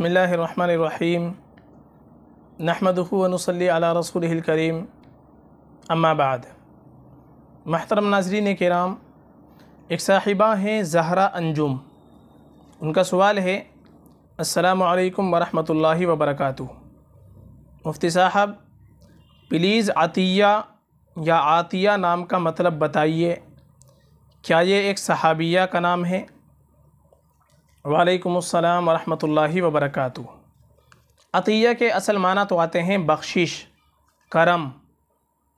बसमीम नहमदनसली अला रसूल करीम अम्माबाद महतरम नाजरीन कराम एक साहिबा हैं जहरा अंजुम उनका सवाल है असलकम वरहमल वबरक मुफ्ती साहब प्लीज़ आतिया या आतिया नाम का मतलब बताइए क्या ये एक सहाबिया का नाम है वालेकुम अस्सलाम वरहमतुल्लाहि वबरकातु अतिया के असल माना तो आते हैं बख्शिश करम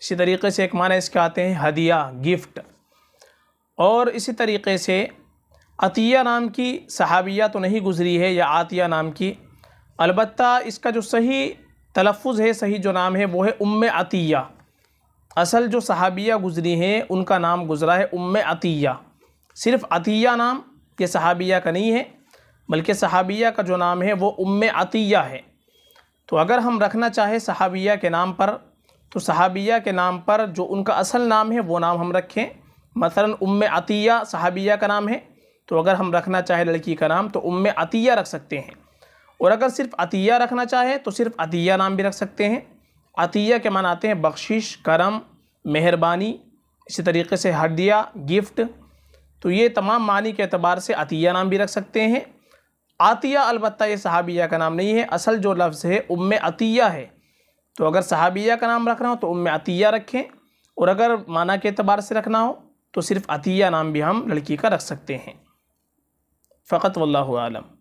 इसी तरीके से एक माना इसके आते हैं हदिया गिफ्ट और इसी तरीके से अतिया नाम की सहाबिया तो नहीं गुजरी है या आतिया नाम की अलबत् इसका जो सही तलफ़ है सही जो नाम है वो है उम अतिया असल जो सहाबिया गुजरी हैं उनका नाम गुज़रा है उम अतिया सिर्फ़ अतिया नाम ये सहाबिया का नहीं है बल्कि सहाबिया का जो नाम है वो उम अतिया है तो अगर हम रखना चाहें सहाबिया के नाम पर तो सहाबिया के नाम पर जो उनका असल नाम है वो नाम हम रखें मसला उम अतिया सहाबिया का नाम है तो अगर हम रखना चाहें लड़की का नाम तो उम अतिया रख सकते हैं और अगर सिर्फ अतिया रखना चाहें तो सिर्फ अतिया नाम भी रख सकते हैं अतिया के मान आते हैं बख्शिश करम मेहरबानी इसी तरीके से हडिया गिफ्ट तो ये तमाम मानी के अतबार से अतिया नाम भी रख सकते हैं आतिया अलबत् ये सहाबिया का नाम नहीं है असल जो लफ्ज़ है उम अतिया है तो अगर सहाबिया का नाम रख रहा हो तो उम अतिया रखें और अगर माना के अतबार से रखना हो तो सिर्फ़ अतिया नाम भी हम लड़की का रख सकते हैं फ़कत वल्लम